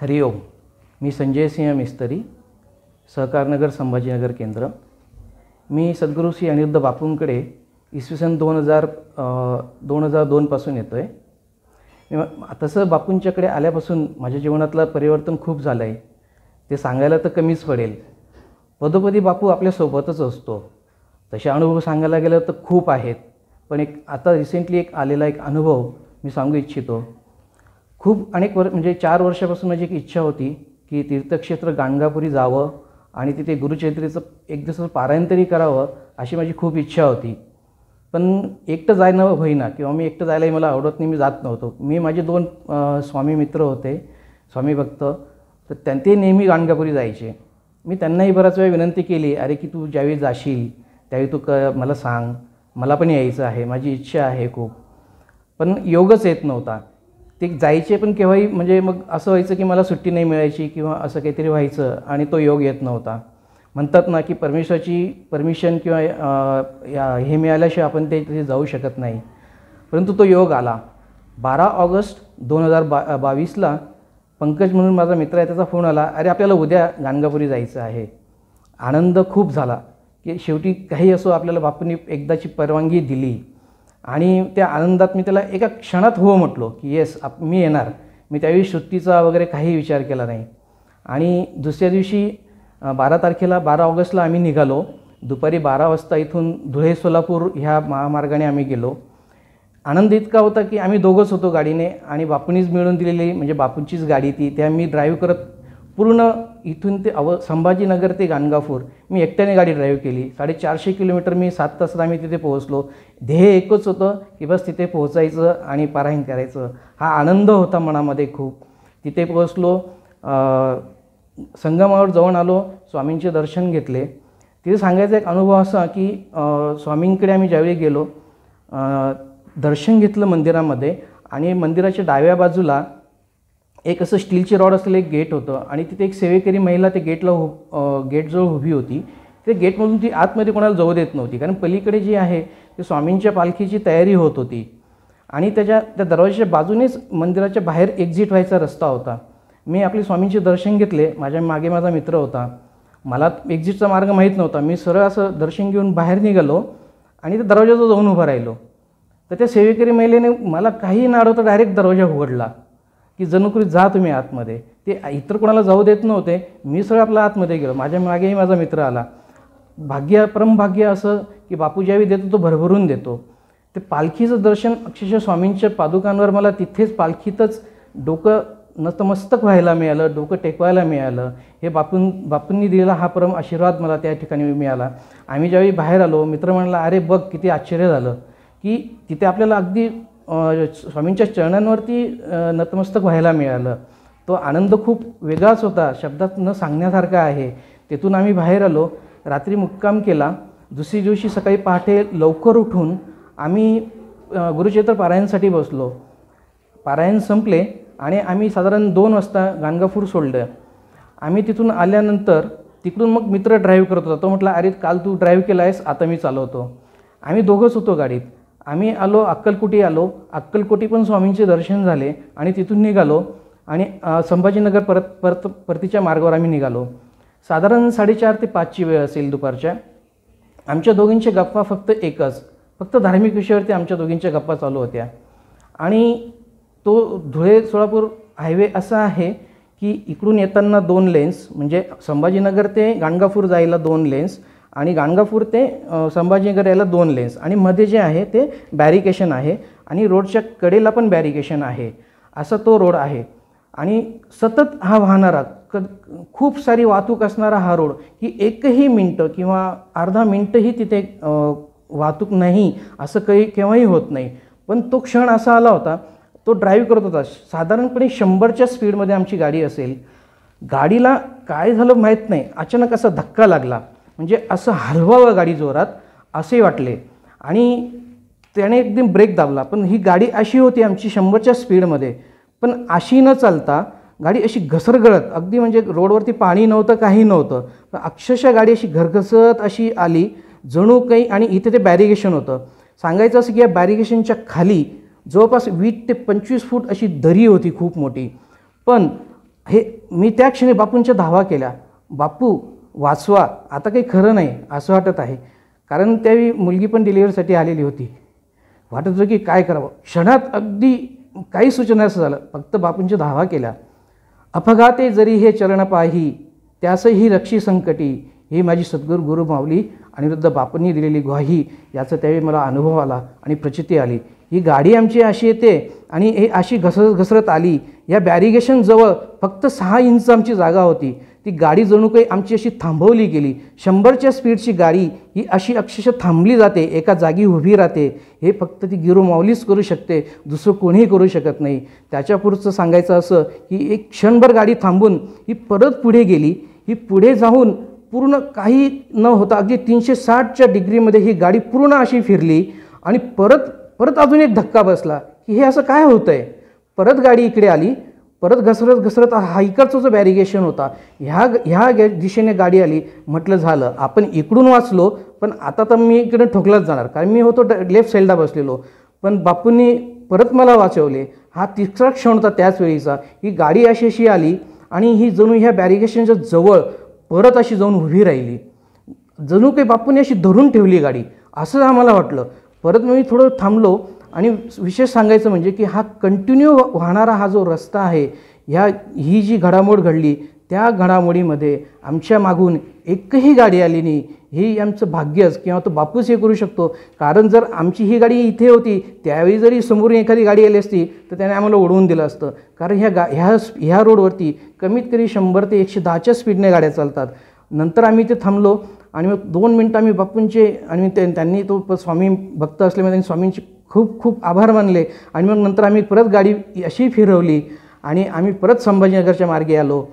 हरिओम मी संजय सिंह मिस्त्री सहकारनगर संभाजीनगर केंद्र मी सद्गुरू श्री अनिरुद्ध बापूंकडे इसवी सन दोन हजार दोन हजार दोनपासून येतो आहे तसं बापूंच्याकडे आल्यापासून माझ्या जीवनातलं परिवर्तन खूप झालं आहे ते सांगायला तर कमीच पडेल पदोपदी बापू आपल्यासोबतच असतो तसे अनुभव सांगायला गेलं तर खूप आहेत पण एक आता रिसेंटली एक आलेला एक अनुभव मी सांगू इच्छितो खूप अनेक वर म्हणजे चार वर्षापासून माझी एक इच्छा होती की तीर्थक्षेत्र गाणगापुरी जावं आणि तिथे गुरुचैत्रीचं एक दिवसाचं पारायण करावं अशी माझी खूप इच्छा होती पण एकटं जायनं होईना किंवा मी एकटं जायलाही मला आवडत नाही मी जात नव्हतो मी माझे दोन स्वामी मित्र होते स्वामी भक्त तर त्यांचे नेहमी गाणगापुरी जायचे मी त्यांनाही बराच वेळ विनंती केली अरे की तू ज्यावेळी जाशील त्यावेळी तू क मला सांग मला पण यायचं आहे माझी इच्छा आहे खूप पण योगच येत नव्हता ते जायचे पण केव्हाही म्हणजे मग असं व्हायचं की मला सुट्टी नाही मिळायची किंवा असं काहीतरी व्हायचं आणि तो योग येत नव्हता म्हणतात ना की परमेश्वराची परमिशन किंवा या हे मिळाल्याशिवाय आपण ते तिथे जाऊ शकत नाही परंतु तो योग आला बारा ऑगस्ट दोन हजार बा बावीसला पंकज म्हणून माझा मित्र आहे त्याचा फोन आला अरे आपल्याला उद्या गाणगापुरी जायचं आहे आनंद खूप झाला की शेवटी काही असो आपल्याला बापूंनी एकदाची परवानगी दिली आणि त्या आनंदात मी त्याला एका क्षणात हो म्हटलो की येस आप मी येणार मी त्यावेळी सुट्टीचा वगैरे काही विचार केला नाही आणि दुसऱ्या दिवशी बारा तारखेला बारा ऑगस्टला आम्ही निघालो दुपारी बारा वाजता इथून धुळे सोलापूर ह्या महामार्गाने आम्ही गेलो आनंद इतका होता की आम्ही दोघंच होतो गाडीने आणि बापूंनीच मिळून दिलेली म्हणजे बापूंचीच गाडी ती त्या मी ड्राईव्ह करत पूर्ण इथून ते अव संभाजीनगर ते गाणगापूर मी एकट्याने गाडी ड्राईव्ह केली साडेचारशे किलोमीटर मी सात तासात आम्ही तिथे पोहोचलो ध्येय एकच होतं की बस तिथे पोहोचायचं आणि पारायण करायचं हा आनंद होता मनामध्ये खूप तिथे पोहोचलो संगमावर जाऊन आलो स्वामींचे दर्शन घेतले तिथे सांगायचा एक अनुभव असा की स्वामींकडे आम्ही ज्यावेळी गेलो दर्शन घेतलं मंदिरामध्ये आणि मंदिराच्या डाव्या बाजूला एक असं स्टीलचे रॉड असलेलं एक गेट होतं आणि तिथे एक सेवेकरी महिला ते गेटला हो गेटजवळ उभी होती ते गेटमधून ती आतमध्ये कोणाला जाऊ देत नव्हती कारण पलीकडे जी आहे ते स्वामींच्या पालखीची तयारी होत होती आणि त्याच्या त्या दरवाजाच्या बाजूनेच मंदिराच्या बाहेर एक्झिट व्हायचा रस्ता होता मी आपले स्वामींचे दर्शन घेतले माझ्या मागे माझा मित्र होता मला एक्झिटचा मार्ग माहीत नव्हता मी सरळ असं दर्शन घेऊन बाहेर निघालो आणि त्या दरवाजाजवळ जाऊन उभा राहिलो तर त्या सेवेकरी महिलेने मला काही नाडवता डायरेक्ट दरवाजा उघडला की जणूकरी जा तुम्ही आतमध्ये ते इतर कोणाला जाऊ देत नव्हते मी सगळं आपल्या आतमध्ये गेलो माझ्या मागेही माझा मित्र आला भाग्य परमभाग्य असं की बापू ज्यावेळी देतो तो भरभरून देतो ते पालखीचं दर्शन अक्षरशः स्वामींच्या पादुकांवर मला तिथेच पालखीतच डोकं नतमस्तक व्हायला मिळालं डोकं टेकवायला मिळालं हे बापूं बापूंनी दिलेला हा परम आशीर्वाद मला त्या ठिकाणी मिळाला आम्ही ज्यावेळी बाहेर आलो मित्र म्हणला अरे बघ किती आश्चर्य झालं की तिथे आपल्याला अगदी स्वामींच्या चरणांवरती नतमस्तक व्हायला मिळालं तो आनंद खूप वेगळाच होता शब्दात न सांगण्यासारखा आहे तेथून आम्ही बाहेर आलो रात्री मुक्काम केला दुसरी दिवशी सकाळी पहाटे लवकर उठून आम्ही गुरुक्षेत्र पारायणसाठी बसलो पारायण संपले आणि आम्ही साधारण दोन वाजता गाणगापूर सोडलं आम्ही तिथून आल्यानंतर तिकडून मग मित्र ड्राईव्ह करत होता तो म्हटला अरे काल तू ड्राईव्ह केला आहेस आता मी चालवतो आम्ही दोघंच होतो गाडीत आम्ही आलो अक्कलकोटी आलो अक्कलकोटी पण स्वामींचे दर्शन झाले आणि तिथून निघालो आणि संभाजीनगर परत परत परतीच्या मार्गावर आम्ही निघालो साधारण साडेचार ते पाचची वेळ असेल दुपारच्या आमच्या दोघींच्या गप्पा फक्त एकच फक्त धार्मिक विषयावरती आमच्या दोघींच्या गप्पा चालू होत्या आणि तो धुळे सोलापूर हायवे असा आहे की इकडून येताना दोन लेन्स म्हणजे संभाजीनगर ते गाणगापूर जायला दोन लेन्स आणि गाणगापूर ते संभाजीनगर याला दोन लेन्स आणि मध्ये जे आहे ते बॅरिकेशन आहे आणि रोडच्या कडेला पण बॅरिकेशन आहे असा तो रोड आहे आणि सतत हा वाहणारा क खूप सारी वाहतूक असणारा हा रोड ही एकही मिनटं किंवा अर्धा मिनटंही तिथे वाहतूक नाही असं काही केव्हाही होत नाही पण तो क्षण असा आला होता तो ड्राईव्ह करत होता साधारणपणे शंभरच्या स्पीडमध्ये आमची गाडी असेल गाडीला काय झालं माहीत नाही अचानक असा धक्का लागला म्हणजे असं हलवावं गाडी जोरात असे वाटले आणि त्याने एकदम ब्रेक दाबला पण ही गाडी अशी होती आमची शंभरच्या स्पीडमध्ये पण अशी न चालता गाडी अशी घसरगळत अगदी म्हणजे रोडवरती पाणी नव्हतं काही नव्हतं पण अक्षरशः गाडी अशी घरघसत अशी आली जणू काही आणि इथे ते बॅरिगेशन होतं सांगायचं असं की या बॅरिगेशनच्या खाली जवळपास वीस ते पंचवीस फूट अशी दरी होती खूप मोठी पण हे मी त्या क्षणी बापूंच्या धावा केल्या बापू वाचवा आता काही खरं नाही असं वाटत आहे कारण त्यावेळी मुलगी पण डिलिव्हरीसाठी आलेली होती वाटत होतं की काय करावं क्षणात अगदी काही सूचना असं झालं फक्त बापूंच्या धावा केला अपघाते जरी हे चरण पाही त्यासही ही रक्षी संकटी ही माझी सद्गुरू गुरु मावली अनिरुद्ध बापूंनी दिलेली ग्वाही याचा त्यावेळी मला अनुभव आला आणि प्रचिती आली ही गाडी आमची अशी येते आणि हे अशी घसरत घसरत आली या बॅरिगेशनजवळ फक्त सहा इंच आमची जागा होती ती गाडी जणू काही आमची अशी थांबवली गेली शंभरच्या स्पीडची गाडी ही अशी अक्षरशः थांबली जाते एका जागी उभी राहते हे फक्त ती गिरोमावलीच करू शकते दुसरं कोणीही करू शकत नाही त्याच्यापुरचं सांगायचं असं की एक क्षणभर गाडी थांबून ही परत पुढे गेली ही पुढे जाऊन पूर्ण काही न होता अगदी तीनशे साठच्या डिग्रीमध्ये ही गाडी पूर्ण अशी फिरली आणि परत परत अजून एक धक्का बसला की हे असं काय होतं आहे परत गाडी इकडे आली परत घसरत घसरत हा इकडचा जो बॅरिगेशन होता ह्या ह्या दिशेने गाडी आली म्हटलं झालं आपण इकडून वाचलो पण आता तर मी इकडे ठोकलाच जाणार कारण मी होतो लेफ्ट साईडला बसलेलो पण बापूंनी परत मला वाचवले हा तिसरा क्षण होता त्याच वेळीचा ही गाडी अशी अशी आली आणि ही जणू ह्या बॅरिगेशनच्या जवळ परत अशी जाऊन उभी राहिली जणू काही बापूने अशी धरून ठेवली गाडी असं आम्हाला वाटलं परत मी थोडं थांबलो आणि विशेष सांगायचं म्हणजे की हा कंटिन्यू वाहणारा हा जो रस्ता आहे ह्या ही जी घडामोड घडली त्या घडामोडीमध्ये आमच्या मागून एकही गाडी आली नाही ही आमचं भाग्यच किंवा तो बापूस हे करू शकतो कारण जर आमची ही गाडी इथे होती त्यावेळी जरी समोर एखादी गाडी आली असती तर त्याने आम्हाला ओढवून दिलं असतं कारण ह्या गा ह्या ह्या रोडवरती कमीत कमी शंभर ते एकशे दहाच्या स्पीडने गाड्या चालतात नंतर आम्ही इथे थांबलो आणि मग दोन मिनटं आम्ही बापूंचे आणि त्यांनी तो स्वामी भक्त असल्यामुळे त्यांनी स्वामींची खूप खूप आभार मानले आणि मग नंतर आम्ही परत गाडी अशी फिरवली आणि आम्ही परत संभाजीनगरच्या मार्गे आलो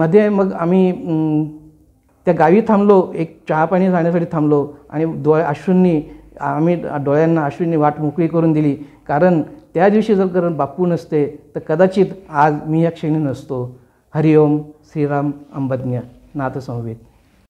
मध्ये मग आम्ही त्या गावी थांबलो एक चहा पाणी जाण्यासाठी थांबलो आणि डोळ्या अश्विंनी आम्ही डोळ्यांना अश्विंनी वाट मोकळी करून दिली कारण त्या दिवशी जर कारण बापू नसते तर कदाचित आज मी या क्षणी नसतो हरिओम श्रीराम अंबज्ञ नाथसंवेद